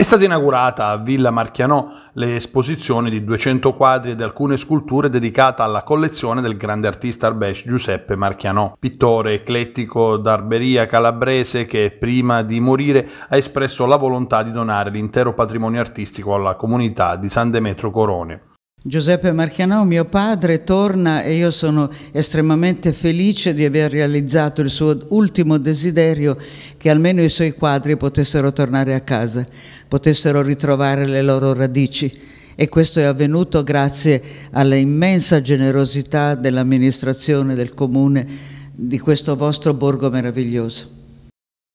È stata inaugurata a Villa Marchianò l'esposizione di 200 quadri ed alcune sculture dedicata alla collezione del grande artista arbesh Giuseppe Marchianò, pittore eclettico d'arberia calabrese che prima di morire ha espresso la volontà di donare l'intero patrimonio artistico alla comunità di San Demetro Corone. Giuseppe Marchianò, mio padre, torna e io sono estremamente felice di aver realizzato il suo ultimo desiderio che almeno i suoi quadri potessero tornare a casa, potessero ritrovare le loro radici. E questo è avvenuto grazie all'immensa generosità dell'amministrazione del comune di questo vostro borgo meraviglioso.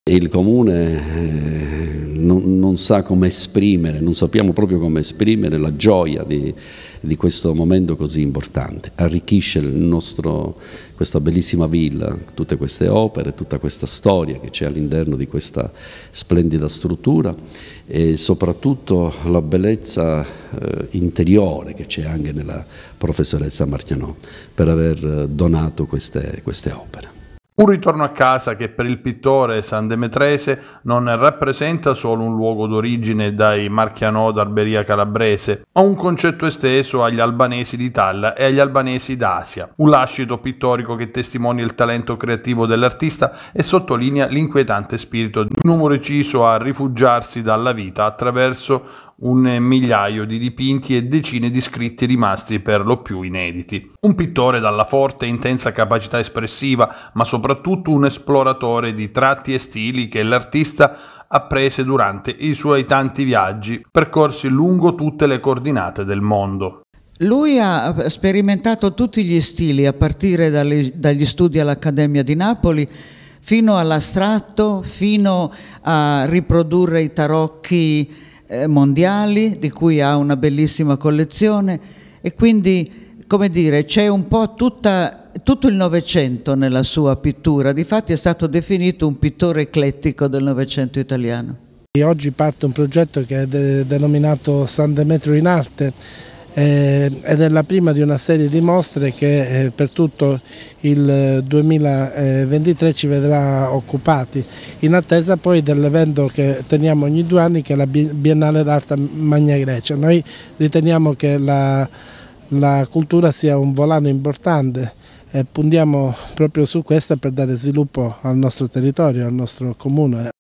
Il comune eh, non, non, sa come esprimere, non sappiamo proprio come esprimere la gioia di, di questo momento così importante. Arricchisce nostro, questa bellissima villa, tutte queste opere, tutta questa storia che c'è all'interno di questa splendida struttura e soprattutto la bellezza eh, interiore che c'è anche nella professoressa Martianò per aver eh, donato queste, queste opere. Un ritorno a casa che per il pittore San Demetrese non rappresenta solo un luogo d'origine dai Marchianò d'Arberia Calabrese, ma un concetto esteso agli albanesi d'Italia e agli albanesi d'Asia. Un lascito pittorico che testimonia il talento creativo dell'artista e sottolinea l'inquietante spirito di un uomo reciso a rifugiarsi dalla vita attraverso un migliaio di dipinti e decine di scritti rimasti per lo più inediti. Un pittore dalla forte e intensa capacità espressiva, ma soprattutto un esploratore di tratti e stili che l'artista apprese durante i suoi tanti viaggi percorsi lungo tutte le coordinate del mondo. Lui ha sperimentato tutti gli stili, a partire dalle, dagli studi all'Accademia di Napoli fino all'astratto, fino a riprodurre i tarocchi eh, mondiali di cui ha una bellissima collezione e quindi come dire c'è un po' tutta, tutto il Novecento nella sua pittura, difatti è stato definito un pittore eclettico del Novecento italiano. E oggi parte un progetto che è de denominato San Demetrio in Arte eh, ed è la prima di una serie di mostre che eh, per tutto il 2023 eh, ci vedrà occupati, in attesa poi dell'evento che teniamo ogni due anni che è la Biennale d'Arte Magna Grecia. Noi riteniamo che la, la cultura sia un volano importante e puntiamo proprio su questa per dare sviluppo al nostro territorio, al nostro comune.